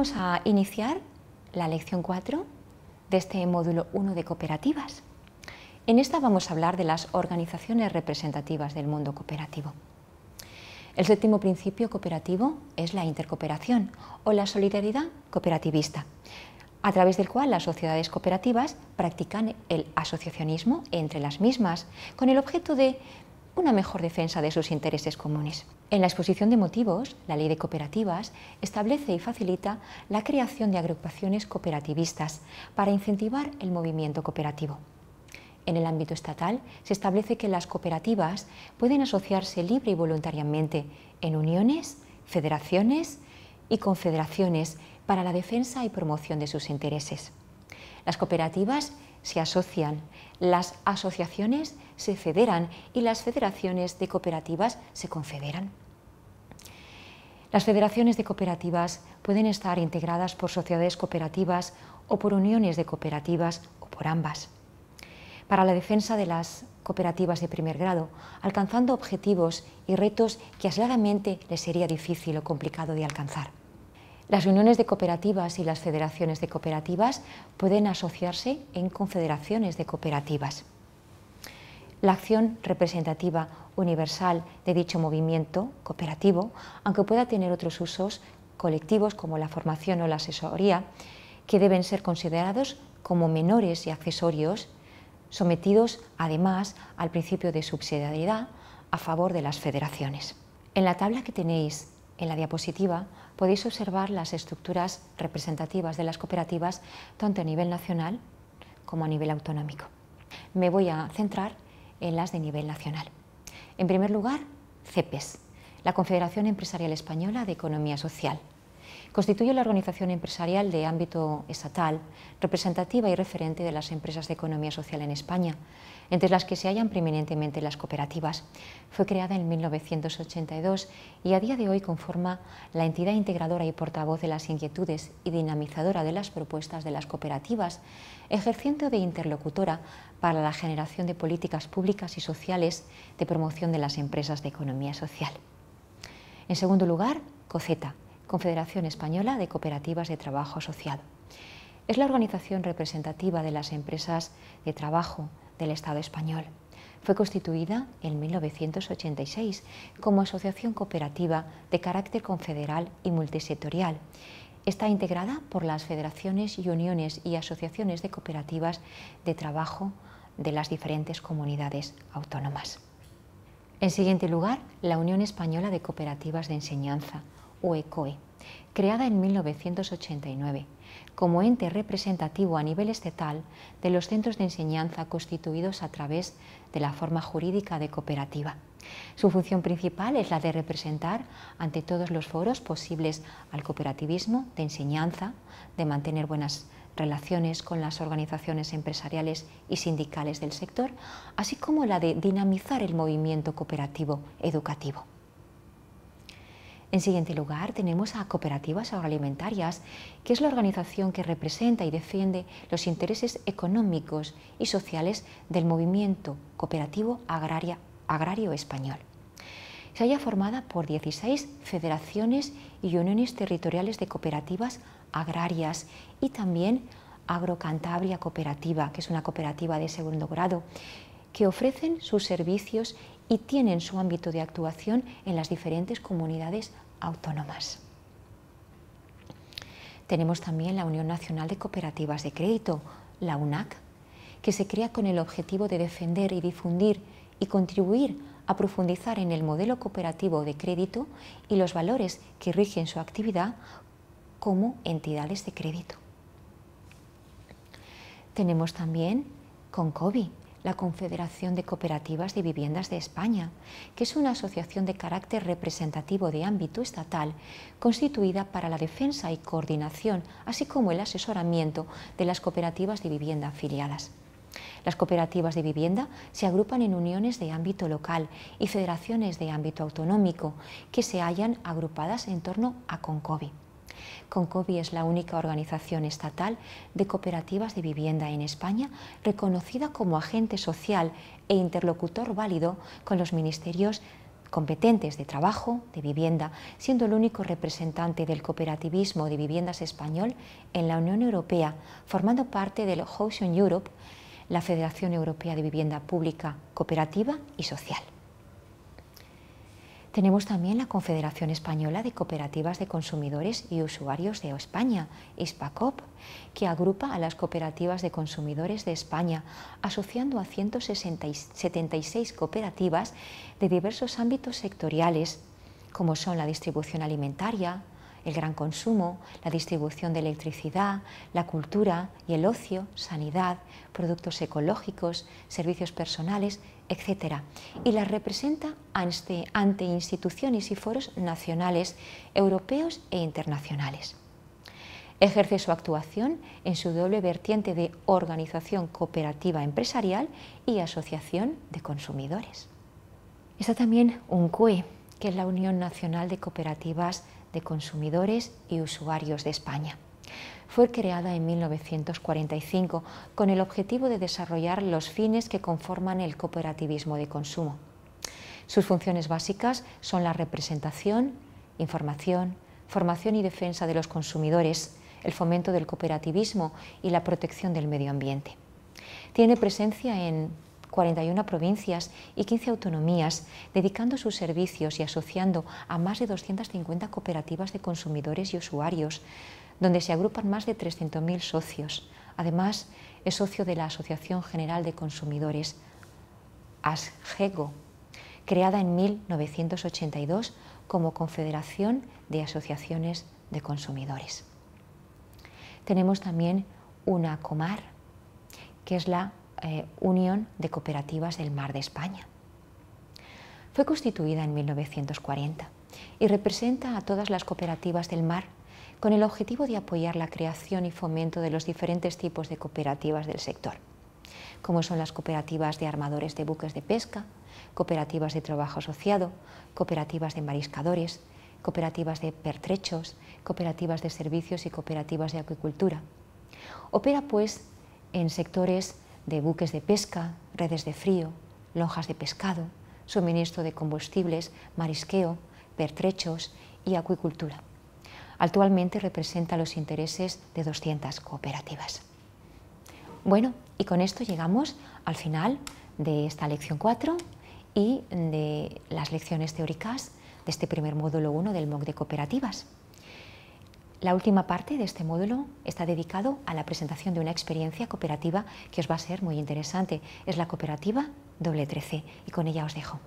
vamos a iniciar la lección 4 de este módulo 1 de cooperativas. En esta vamos a hablar de las organizaciones representativas del mundo cooperativo. El séptimo principio cooperativo es la intercooperación o la solidaridad cooperativista, a través del cual las sociedades cooperativas practican el asociacionismo entre las mismas con el objeto de una mejor defensa de sus intereses comunes. En la exposición de motivos, la ley de cooperativas establece y facilita la creación de agrupaciones cooperativistas para incentivar el movimiento cooperativo. En el ámbito estatal se establece que las cooperativas pueden asociarse libre y voluntariamente en uniones, federaciones y confederaciones para la defensa y promoción de sus intereses. Las cooperativas se asocian, las asociaciones se federan y las federaciones de cooperativas se confederan. Las federaciones de cooperativas pueden estar integradas por sociedades cooperativas o por uniones de cooperativas o por ambas. Para la defensa de las cooperativas de primer grado, alcanzando objetivos y retos que aisladamente les sería difícil o complicado de alcanzar. Las uniones de cooperativas y las federaciones de cooperativas pueden asociarse en confederaciones de cooperativas. La acción representativa universal de dicho movimiento cooperativo, aunque pueda tener otros usos colectivos como la formación o la asesoría, que deben ser considerados como menores y accesorios, sometidos además al principio de subsidiariedad a favor de las federaciones. En la tabla que tenéis en la diapositiva podéis observar las estructuras representativas de las cooperativas tanto a nivel nacional como a nivel autonómico. Me voy a centrar en las de nivel nacional. En primer lugar, CEPES, la Confederación Empresarial Española de Economía Social, Constituye la organización empresarial de ámbito estatal, representativa y referente de las empresas de economía social en España, entre las que se hallan preeminentemente las cooperativas. Fue creada en 1982 y a día de hoy conforma la entidad integradora y portavoz de las inquietudes y dinamizadora de las propuestas de las cooperativas, ejerciendo de interlocutora para la generación de políticas públicas y sociales de promoción de las empresas de economía social. En segundo lugar, COCETA, Confederación Española de Cooperativas de Trabajo Asociado. Es la organización representativa de las empresas de trabajo del Estado español. Fue constituida en 1986 como asociación cooperativa de carácter confederal y multisectorial. Está integrada por las federaciones y uniones y asociaciones de cooperativas de trabajo de las diferentes comunidades autónomas. En siguiente lugar, la Unión Española de Cooperativas de Enseñanza, ECOE, creada en 1989 como ente representativo a nivel estatal de los centros de enseñanza constituidos a través de la forma jurídica de cooperativa. Su función principal es la de representar ante todos los foros posibles al cooperativismo de enseñanza, de mantener buenas relaciones con las organizaciones empresariales y sindicales del sector, así como la de dinamizar el movimiento cooperativo educativo. En siguiente lugar, tenemos a Cooperativas Agroalimentarias, que es la organización que representa y defiende los intereses económicos y sociales del movimiento cooperativo agrario español. Se halla formada por 16 federaciones y uniones territoriales de cooperativas agrarias y también Agrocantabria Cooperativa, que es una cooperativa de segundo grado, que ofrecen sus servicios y tienen su ámbito de actuación en las diferentes comunidades autónomas. Tenemos también la Unión Nacional de Cooperativas de Crédito, la UNAC, que se crea con el objetivo de defender y difundir y contribuir a profundizar en el modelo cooperativo de crédito y los valores que rigen su actividad como entidades de crédito. Tenemos también CONCOBI, la Confederación de Cooperativas de Viviendas de España, que es una asociación de carácter representativo de ámbito estatal constituida para la defensa y coordinación, así como el asesoramiento de las cooperativas de vivienda afiliadas. Las cooperativas de vivienda se agrupan en uniones de ámbito local y federaciones de ámbito autonómico que se hallan agrupadas en torno a CONCOVI. Concovi es la única organización estatal de cooperativas de vivienda en España reconocida como agente social e interlocutor válido con los ministerios competentes de trabajo, de vivienda, siendo el único representante del cooperativismo de viviendas español en la Unión Europea, formando parte del Housing Europe, la Federación Europea de Vivienda Pública, Cooperativa y Social. Tenemos también la Confederación Española de Cooperativas de Consumidores y Usuarios de España, ISPACOP, que agrupa a las cooperativas de consumidores de España, asociando a 176 cooperativas de diversos ámbitos sectoriales, como son la distribución alimentaria, el gran consumo, la distribución de electricidad, la cultura y el ocio, sanidad, productos ecológicos, servicios personales, etc. Y las representa ante, instituciones y foros nacionales, europeos e internacionales. Ejerce su actuación en su doble vertiente de organización cooperativa empresarial y asociación de consumidores. Está también un CUE, que es la Unión Nacional de Cooperativas de consumidores y usuarios de España. Fue creada en 1945 con el objetivo de desarrollar los fines que conforman el cooperativismo de consumo. Sus funciones básicas son la representación, información, formación y defensa de los consumidores, el fomento del cooperativismo y la protección del medio ambiente. Tiene presencia en 41 provincias y 15 autonomías, dedicando sus servicios y asociando a más de 250 cooperativas de consumidores y usuarios, donde se agrupan más de 300.000 socios. Además, es socio de la Asociación General de Consumidores, ASGECO, creada en 1982 como Confederación de Asociaciones de Consumidores. Tenemos también una comar, que es la eh, Unión de Cooperativas del Mar de España. Fue constituida en 1940 y representa a todas las cooperativas del mar con el objetivo de apoyar la creación y fomento de los diferentes tipos de cooperativas del sector, como son las cooperativas de armadores de buques de pesca, cooperativas de trabajo asociado, cooperativas de mariscadores, cooperativas de pertrechos, cooperativas de servicios y cooperativas de acuicultura. Opera pues en sectores de buques de pesca, redes de frío, lonjas de pescado, suministro de combustibles, marisqueo, pertrechos y acuicultura. Actualmente representa los intereses de 200 cooperativas. Bueno, y con esto llegamos al final de esta lección 4 y de las lecciones teóricas de este primer módulo 1 del MOOC de cooperativas. La última parte de este módulo está dedicado a la presentación de una experiencia cooperativa que os va a ser muy interesante. Es la cooperativa W13 y con ella os dejo.